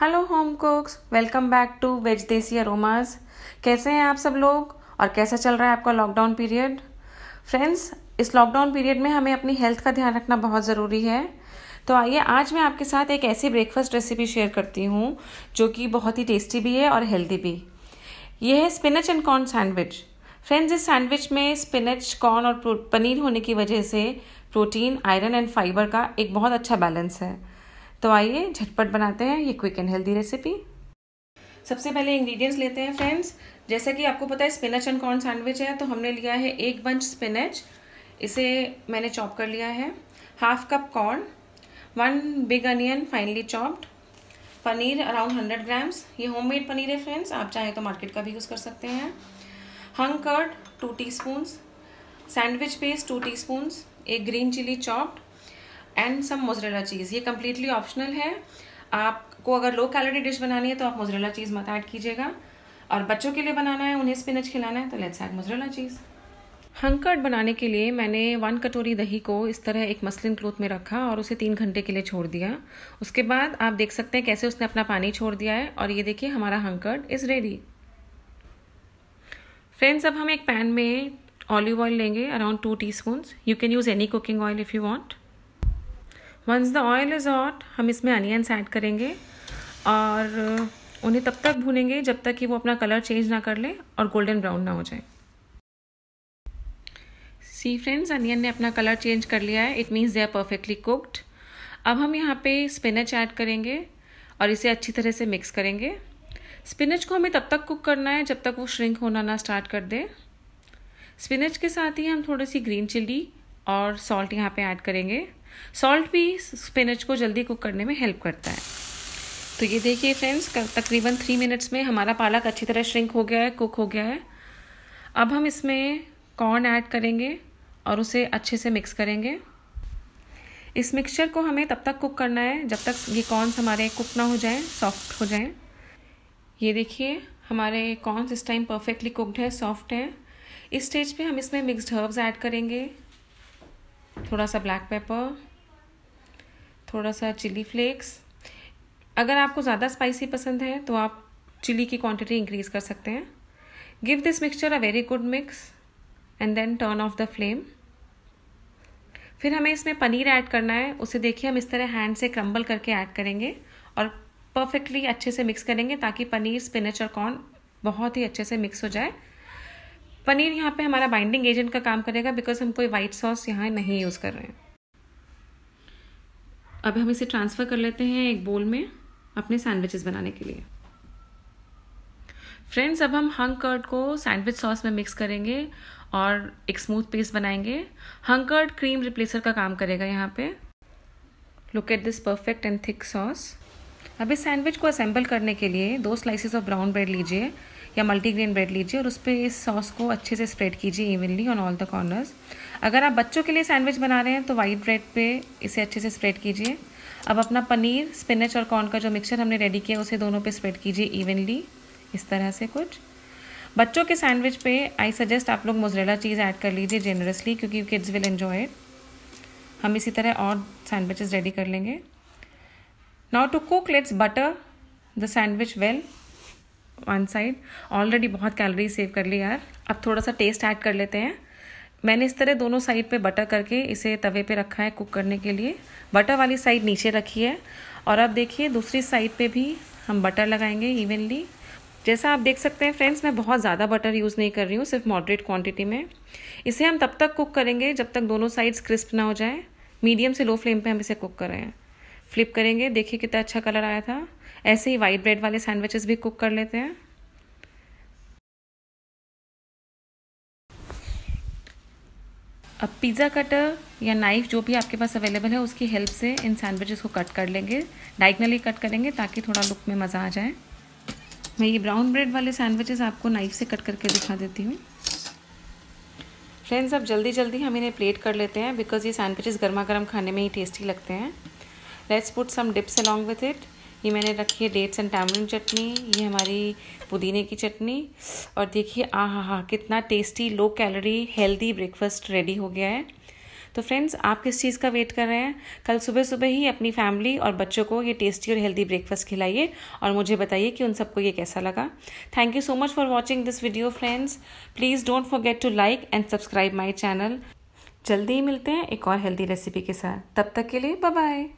hello home cooks welcome back to Veg Desi Aromas कैसे हैं आप सब लोग और कैसा चल रहा है आपका लॉकडाउन पीरियड फ्रेंड्स इस लॉकडाउन पीरियड में हमें अपनी हेल्थ का ध्यान रखना बहुत ज़रूरी है तो आइए आज मैं आपके साथ एक ऐसी ब्रेकफास्ट रेसिपी शेयर करती हूँ जो कि बहुत ही टेस्टी भी है और हेल्दी भी ये है spinach and corn sandwich friends इस सैंडविच में स्पिनच कॉर्न और पनीर होने की वजह से प्रोटीन आयरन एंड फाइबर का एक बहुत अच्छा बैलेंस है तो आइए झटपट बनाते हैं ये क्विक एंड हेल्दी रेसिपी सबसे पहले इंग्रेडिएंट्स लेते हैं फ्रेंड्स जैसा कि आपको पता है स्पिनच एंड कॉर्न सैंडविच है तो हमने लिया है एक बंच स्पिनच इसे मैंने चॉप कर लिया है half cup corn one big onion finely chopped paneer around hundred grams ये होम पनीर है फ्रेंड्स आप चाहें तो मार्केट का भी यूज़ कर सकते हैं hung curd two T sandwich paste two T एक green chilli chopped and some mozzarella cheese ये कम्प्लीटली ऑप्शनल है आपको अगर लो कैलोरी डिश बनानी है तो आप मोजरेला चीज़ मत ऐड कीजिएगा और बच्चों के लिए बनाना है उन्हें स्पिनच खिलाना है तो let's add mozzarella cheese hung curd बनाने के लिए मैंने वन कटोरी दही को इस तरह एक मसलिन क्लोथ में रखा और उसे तीन घंटे के लिए छोड़ दिया उसके बाद आप देख सकते हैं कैसे उसने अपना पानी छोड़ दिया है और ये देखिए हमारा हंकर्ड इज़ रेडी फ्रेंड्स अब हम एक पैन में ऑलिव ऑयल लेंगे around two T you can use any cooking oil if you want once the oil is hot हम इसमें अनियंस ऐड करेंगे और उन्हें तब तक भूनेंगे जब तक कि वो अपना कलर चेंज ना कर ले और गोल्डन ब्राउन ना हो जाए सी फ्रेंड्स अनियन ने अपना कलर चेंज कर लिया है it means they are perfectly cooked अब हम यहाँ पे स्पिनच ऐड करेंगे और इसे अच्छी तरह से मिक्स करेंगे स्पिनच को हमें तब तक कुक करना है जब तक वो श्रिंक होना ना स्टार्ट कर दे स्पिनच के साथ ही हम थोड़ी सी ग्रीन चिल्ली और सॉल्ट यहाँ पे ऐड करेंगे सॉल्ट भी स्पिनच को जल्दी कुक करने में हेल्प करता है तो ये देखिए फ्रेंड्स तकरीबन थ्री मिनट्स में हमारा पालक अच्छी तरह श्रिंक हो गया है कुक हो गया है अब हम इसमें कॉर्न ऐड करेंगे और उसे अच्छे से मिक्स करेंगे इस मिक्सचर को हमें तब तक कुक करना है जब तक ये कॉर्नस हमारे कुक ना हो जाएं सॉफ्ट हो जाएं ये देखिए हमारे कॉर्नस इस टाइम परफेक्टली कुकड है सॉफ्ट हैं इस स्टेज पे हम इसमें मिक्स्ड हर्ब्स ऐड करेंगे थोड़ा सा ब्लैक पेपर थोड़ा सा चिली फ्लेक्स अगर आपको ज़्यादा स्पाइसी पसंद है तो आप चिली की क्वांटिटी इंक्रीज़ कर सकते हैं give this mixture a very good mix and then turn off the flame फिर हमें इसमें पनीर ऐड करना है उसे देखिए हम इस तरह हैंड से क्रम्बल करके ऐड करेंगे और परफेक्टली अच्छे से मिक्स करेंगे ताकि पनीर स्पिनच और कॉर्न बहुत ही अच्छे से मिक्स हो जाए पनीर यहाँ पे हमारा बाइंडिंग एजेंट का काम करेगा बिकॉज हम कोई व्हाइट सॉस यहाँ नहीं यूज़ कर रहे हैं अब हम इसे ट्रांसफ़र कर लेते हैं एक बोल में अपने सैंडविचेस बनाने के लिए फ्रेंड्स अब हम हंग कर्ड को सैंडविच सॉस में मिक्स करेंगे और एक स्मूथ पेस्ट बनाएंगे हंग कर्ड क्रीम रिप्लेसर का काम करेगा यहाँ पे look at this perfect and thick sauce अब इस सैंडविच को असेंबल करने के लिए दो स्लाइसेस ऑफ ब्राउन ब्रेड लीजिए या मल्टीग्रेन ब्रेड लीजिए और उस पर इस सॉस को अच्छे से स्प्रेड कीजिए evenly on all the corners अगर आप बच्चों के लिए सैंडविच बना रहे हैं तो वाइट ब्रेड पे इसे अच्छे से स्प्रेड कीजिए अब अपना पनीर स्पिनच और कॉर्न का जो मिक्सचर हमने रेडी किया उसे दोनों पे स्प्रेड कीजिए इवनली इस तरह से कुछ बच्चों के सैंडविच पे आई सजेस्ट आप लोग मोजरेला चीज़ ऐड कर लीजिए जेनरसली क्योंकि किड्स विल एन्जॉय हम इसी तरह और सैंडविचेस रेडी कर लेंगे now to cook let's butter the sandwich well one side already बहुत कैलोरी सेव कर ली यार अब थोड़ा सा टेस्ट ऐड कर लेते हैं मैंने इस तरह दोनों साइड पे बटर करके इसे तवे पे रखा है कुक करने के लिए बटर वाली साइड नीचे रखी है और अब देखिए दूसरी साइड पे भी हम बटर लगाएंगे इवनली जैसा आप देख सकते हैं फ्रेंड्स मैं बहुत ज़्यादा बटर यूज़ नहीं कर रही हूँ सिर्फ मॉडरेट क्वांटिटी में इसे हम तब तक कुक करेंगे जब तक दोनों साइड्स क्रिस्प ना हो जाए मीडियम से लो फ्लेम पे हम इसे कुक कर रहे हैं फ्लिप करेंगे देखिए कितना अच्छा कलर आया था ऐसे ही वाइट ब्रेड वाले सैंडविचेस भी कुक कर लेते हैं अब पिज़्ज़ा कटर या नाइफ़ जो भी आपके पास अवेलेबल है उसकी हेल्प से इन सैंडविचेस को कट कर लेंगे डाइगनली कट करेंगे ताकि थोड़ा लुक में मज़ा आ जाए मैं ये ब्राउन ब्रेड वाले सैंडविचेस आपको नाइफ़ से कट करके दिखा देती हूँ फ्रेंड्स अब जल्दी जल्दी हम इन्हें प्लेट कर लेते हैं बिकॉज़ ये सैंडविचेस गर्मा गर्म खाने में ही टेस्टी लगते हैं let's put some dips along with it ये मैंने रखी है डेट्स एंड टैमरिन चटनी ये हमारी पुदीने की चटनी और देखिए आ हा हा कितना tasty low calorie healthy breakfast ready हो गया है तो फ्रेंड्स आप किस चीज़ का वेट कर रहे हैं कल सुबह सुबह ही अपनी फैमिली और बच्चों को ये टेस्टी और हेल्दी ब्रेकफास्ट खिलाइए और मुझे बताइए कि उन सबको ये कैसा लगा thank you so much for watching this video friends please don't forget to like and subscribe my channel जल्दी ही मिलते हैं एक और हेल्दी रेसिपी के साथ तब तक के लिए बाय